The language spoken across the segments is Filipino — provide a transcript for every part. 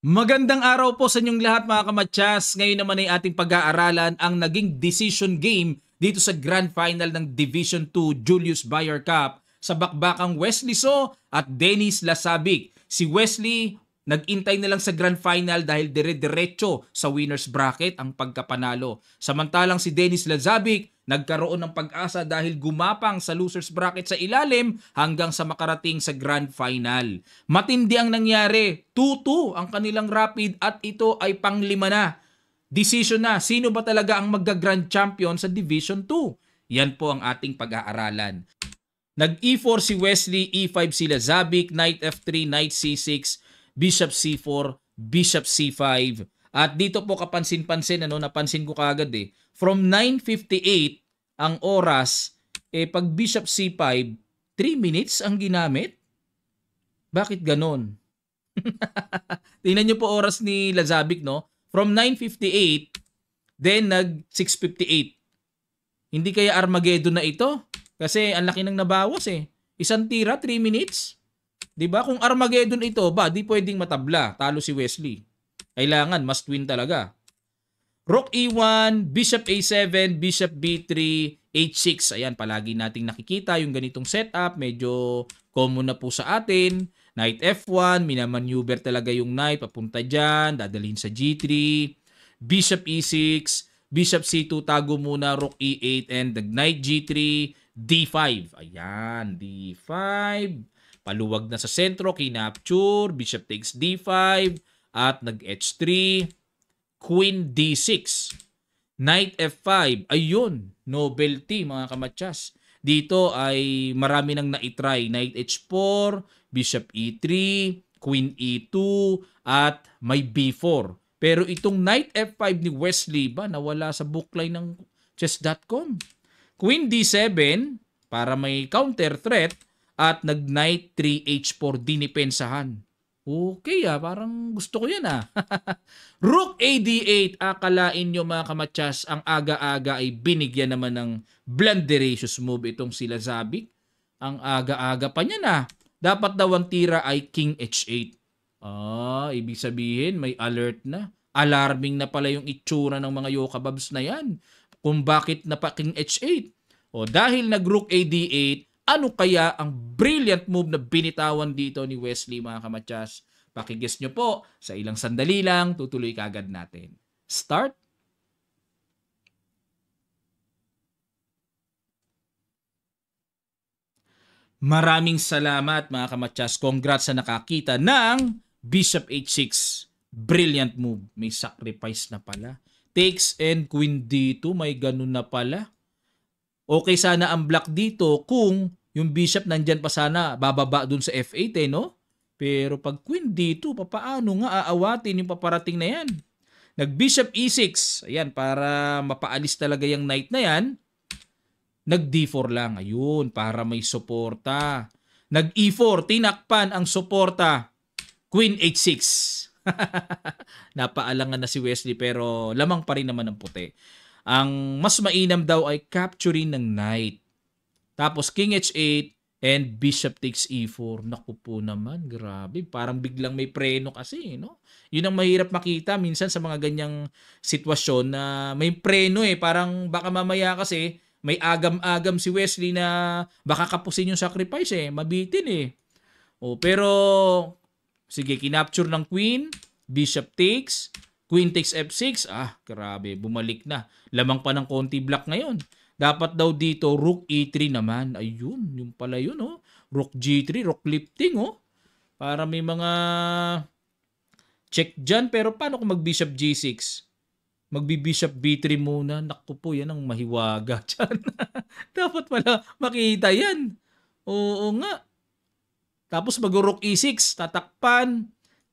Magandang araw po sa inyong lahat mga kamatsas. Ngayon naman ay ating pag-aaralan ang naging decision game dito sa Grand Final ng Division 2 Julius Bayer Cup sa bakbakang Wesley So at Dennis Lasabik. Si Wesley nagintay na lang sa Grand Final dahil dire-diretso sa winner's bracket ang pagkapanalo. Samantalang si Dennis Lasabik, nagkaroon ng pag-asa dahil gumapang sa losers bracket sa ilalim hanggang sa makarating sa grand final. Matindi ang nangyari. 2-2 ang kanilang rapid at ito ay panglima na. Decision na sino ba talaga ang magga-grand champion sa Division 2. Yan po ang ating pag-aaralan. Nag-E4 si Wesley, E5 si Lazabic, Knight F3, Knight C6, Bishop C4, Bishop C5, at dito po kapansin-pansin, ano, napansin ko kagad eh. From 9.58 ang oras, eh pag Bishop C5, 3 minutes ang ginamit? Bakit ganon? Tingnan nyo po oras ni Lazabic, no? From 9.58, then nag 6.58. Hindi kaya Armageddon na ito? Kasi ang laki ng nabawas eh. Isang tira, 3 minutes. 'Di ba? Kung Armageddon ito, ba, di pwedeng matabla, talo si Wesley. Kailangan, must win talaga. Rook E1, Bishop A7, Bishop B3, H6. Ayan, palagi nating nakikita yung ganitong setup. Medyo common na po sa atin. Knight F1, minamaneuver talaga yung knight papunta dyan, dadalhin sa G3. Bishop E6, Bishop C2, tago muna, Rook E8, and the Knight G3, D5. Ayan, D5. Paluwag na sa sentro, kinapture, Bishop takes D5, at nag-h3, queen d6, knight f5. Ayun, novelty mga kamatsas. Dito ay marami nang naitry. Knight h4, bishop e3, queen e2, at may b4. Pero itong knight f5 ni Wesley ba nawala sa bookline ng chess.com? Queen d7 para may counter threat at nag knight 3h4 dinipensahan. Okay ah, parang gusto ko yan ah. Rook AD8, akalain nyo mga kamatsas, ang aga-aga ay binigyan naman ng blunderacious move itong si Lazabic. Ang aga-aga pa niya na. Ah. Dapat daw ang tira ay King H8. Ah, ibig sabihin may alert na. Alarming na pala yung itsura ng mga Yokababs na yan. Kung bakit na pa King H8. O dahil nag-Rook AD8, ano kaya ang brilliant move na binitawan dito ni Wesley mga kamatsas? Pakigis nyo po, sa ilang sandali lang, tutuloy kagad natin. Start! Maraming salamat mga kamatsas. Congrats sa nakakita ng Bishop H6. Brilliant move. May sacrifice na pala. Takes and queen dito. May ganun na pala. Okay sana ang black dito kung yung bishop nandyan pa sana, bababa dun sa F8 eh, no? Pero pag queen D2, papaano nga aawatin yung paparating na yan? Nag-bishop E6, ayan, para mapaalis talaga yung knight na yan. Nag-D4 lang, ayun, para may suporta. Nag-E4, tinakpan ang suporta. Queen H6. Napaalangan na si Wesley pero lamang pa rin naman ang puti. Ang mas mainam daw ay capturing ng knight. Tapos king h8 and bishop takes e4. Naku po naman, grabe. Parang biglang may preno kasi, no? Yun ang mahirap makita minsan sa mga ganyang sitwasyon na may preno eh. Parang baka mamaya kasi may agam-agam si Wesley na baka kapusin yung sacrifice eh. Mabitin eh. O, pero, sige, kinapture ng queen. Bishop takes. Queen takes f6. Ah, grabe. Bumalik na. Lamang pa ng konti black ngayon. Dapat daw dito, rook e3 naman. Ayun, yung pala yun, oh. Rook g3, rook lifting, oh. Para may mga check dyan. Pero paano kung mag-bishop g6? Magbi-bishop b3 muna. Naku po, yan ang mahiwaga dyan. Dapat pala makita yan. Oo nga. Tapos mag-rook e6, tatakpan,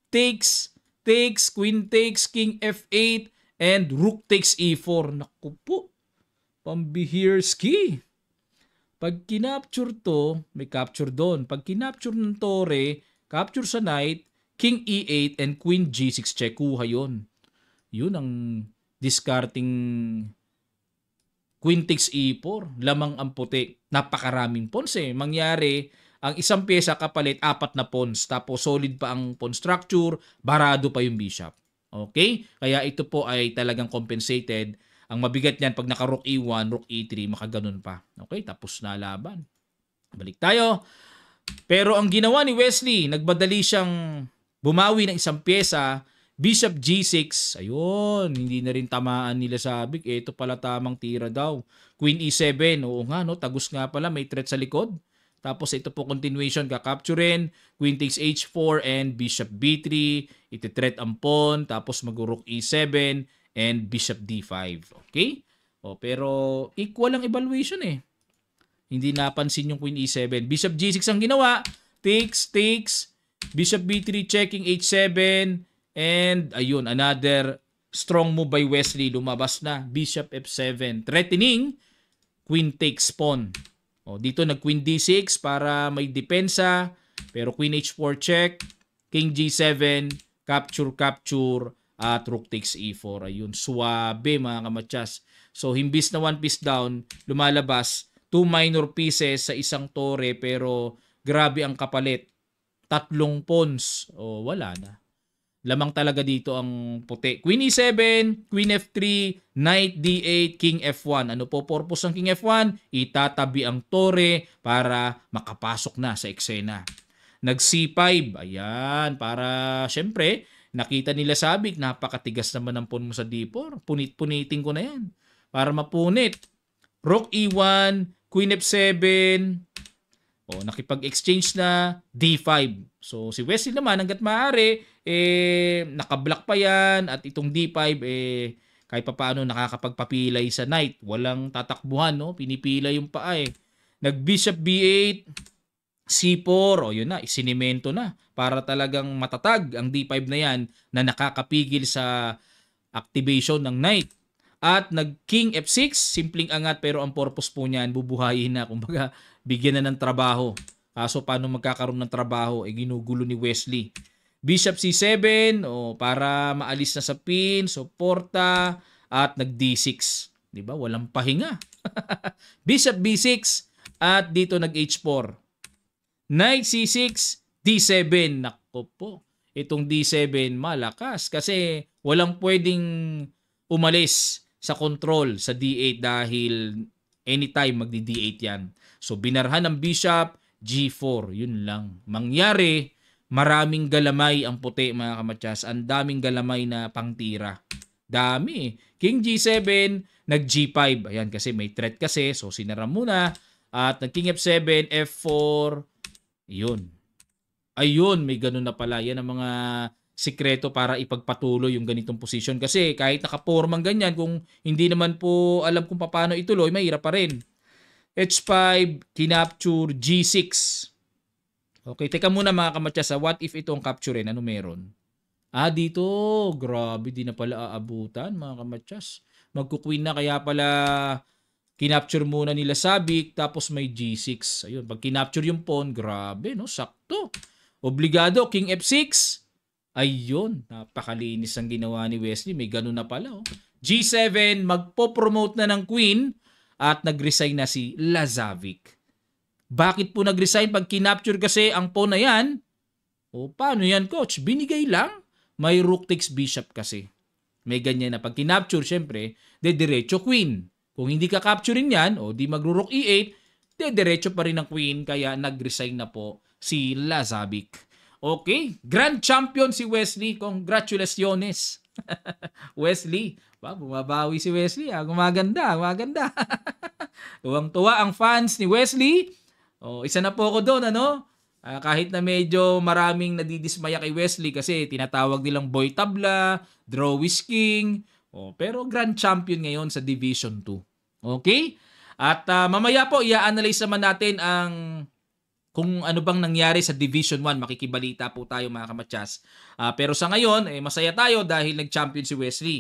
takes, takes, queen takes, king f8, and rook takes e4. Naku po pambihir ski. Pag kinapture to, may capture doon. Pag kinapture ng tore, capture sa knight, king e8 and queen g6 check kuha yun. Yun ang discarding queen takes e4. Lamang ang puti. Napakaraming pawns eh. Mangyari, ang isang pyesa kapalit, apat na pawns. Tapos solid pa ang pawn structure, barado pa yung bishop. Okay? Kaya ito po ay talagang compensated ang mabigat niyan pag naka rook e1, rook e3, makaganon pa. Okay, tapos na laban. Balik tayo. Pero ang ginawa ni Wesley, nagbadali siyang bumawi ng isang pyesa, bishop g6. Ayun, hindi na rin tamaan nila sabik. Ito pala tamang tira daw. Queen e7. Oo nga, no? Tagus nga pala. May threat sa likod. Tapos ito po continuation, kakapturin. Queen takes h4 and bishop b3. Iti-threat ang pawn. Tapos mag-rook e7 and bishop d5. Okay? O, oh, pero equal ang evaluation eh. Hindi napansin yung queen e7. Bishop g6 ang ginawa. Takes, takes. Bishop b3 checking h7. And ayun, another strong move by Wesley. Lumabas na. Bishop f7. Threatening. Queen takes pawn. O, oh, dito nag queen d6 para may depensa. Pero queen h4 check. King g7. Capture, capture uh, ah, Rook takes E4. Ayun, suwabe mga kamatsas. So, himbis na one piece down, lumalabas two minor pieces sa isang tore pero grabe ang kapalit. Tatlong pawns. O, oh, wala na. Lamang talaga dito ang puti. Queen E7, Queen F3, Knight D8, King F1. Ano po purpose ng King F1? Itatabi ang tore para makapasok na sa eksena. Nag C5. Ayan, para syempre, Nakita nila sabik, napakatigas naman ng pawn mo sa d4. Punit-punitin ko na yan. Para mapunit. Rook e1, queen f7. O, nakipag-exchange na d5. So, si Wesley naman, hanggat maaari, eh, nakablock pa yan. At itong d5, eh, kahit pa paano nakakapagpapilay sa knight. Walang tatakbuhan, no? Pinipilay yung paa eh. Nag-bishop b8. C4, o yun na, sinimento na para talagang matatag ang D5 na yan na nakakapigil sa activation ng knight. At nag-king F6, simpleng angat pero ang purpose po niyan, bubuhayin na, kumbaga bigyan na ng trabaho. Kaso paano magkakaroon ng trabaho, eh ginugulo ni Wesley. Bishop C7, o oh, para maalis na sa pin, suporta, at nag D6. Di ba? Walang pahinga. Bishop B6, at dito nag H4 Knight C6, D7. Nako po. Itong D7 malakas kasi walang pwedeng umalis sa control sa D8 dahil anytime magdi D8 yan. So binarhan ng bishop, G4. Yun lang. Mangyari, maraming galamay ang puti mga kamatsas. Ang daming galamay na pangtira. Dami. King G7, nag G5. Ayan kasi may threat kasi. So sinara muna. At nag King F7, F4, yun. Ayun, may ganun na pala. Yan ang mga sikreto para ipagpatuloy yung ganitong position. Kasi kahit nakapormang ganyan, kung hindi naman po alam kung paano ituloy, mahirap pa rin. H5, kinapture G6. Okay, teka muna mga kamatsasa, what if itong capture ano meron? Ah, dito, grabe, di na pala aabutan mga kamatsas. Magkukwin na, kaya pala Kinapture muna nila sabik, tapos may G6. Ayun, pag kinapture yung pawn, grabe, no? Sakto. Obligado, King F6. Ayun, napakalinis ang ginawa ni Wesley. May ganun na pala, oh. G7, magpo-promote na ng Queen at nagresign na si Lazavic. Bakit po nagresign Pag kinapture kasi ang pawn na yan, o oh, paano yan, coach? Binigay lang? May rook takes bishop kasi. May ganyan na pag kinapture, syempre, de diretso queen. Kung hindi ka capturing yan, o di magro-rook e8, dediretso pa rin ang queen kaya nag-resign na po si Lazabic. Okay, grand champion si Wesley. Congratulations. Wesley, ba, bumabawi si Wesley. Ah, gumaganda, gumaganda. Tuwang-tuwa ang fans ni Wesley. Oh, isa na po ako doon, ano? Ah, kahit na medyo maraming nadidismaya kay Wesley kasi tinatawag nilang boy tabla, draw is king. Oh, pero grand champion ngayon sa Division 2. Okay? At uh, mamaya po, i-analyze naman natin ang kung ano bang nangyari sa Division 1. Makikibalita po tayo mga kamatsas. Uh, ah, pero sa ngayon, eh, masaya tayo dahil nag-champion si Wesley.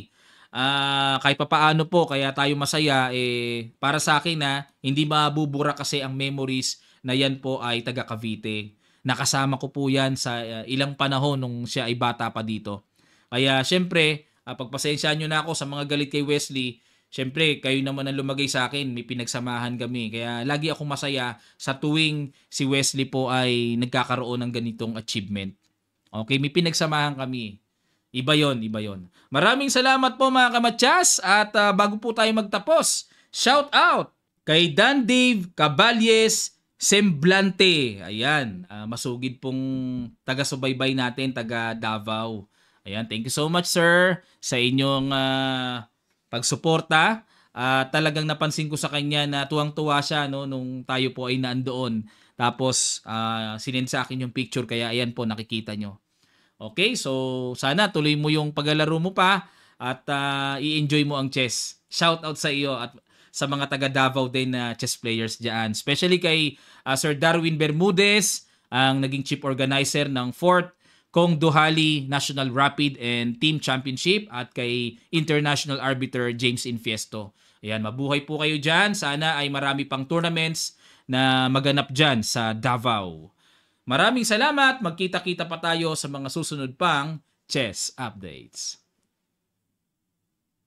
Uh, kahit papaano po, kaya tayo masaya. Eh, para sa akin na hindi mabubura kasi ang memories na yan po ay taga Cavite. Nakasama ko po yan sa uh, ilang panahon nung siya ay bata pa dito. Kaya syempre, uh, pagpasensyahan nyo na ako sa mga galit kay Wesley Siyempre, kayo naman ang lumagay sa akin, may pinagsamahan kami. Kaya lagi ako masaya sa tuwing si Wesley po ay nagkakaroon ng ganitong achievement. Okay, may pinagsamahan kami. Iba yon, iba yon. Maraming salamat po mga kamatsas at uh, bago po tayo magtapos, shout out kay Dan Dave Caballes Semblante. Ayan, uh, masugid pong taga-subaybay natin, taga Davao. Ayan, thank you so much sir sa inyong uh, pagsuporta. Uh, talagang napansin ko sa kanya na tuwang-tuwa siya no nung tayo po ay nandoon. Tapos uh, sinend sa akin yung picture kaya ayan po nakikita nyo. Okay, so sana tuloy mo yung paglalaro mo pa at uh, i-enjoy mo ang chess. Shout out sa iyo at sa mga taga Davao din na uh, chess players diyan. Especially kay uh, Sir Darwin Bermudez, ang naging chief organizer ng 4th Kong Duhali National Rapid and Team Championship at kay International Arbiter James Infiesto. Ayan, mabuhay po kayo dyan. Sana ay marami pang tournaments na maganap dyan sa Davao. Maraming salamat. Magkita-kita pa tayo sa mga susunod pang chess updates.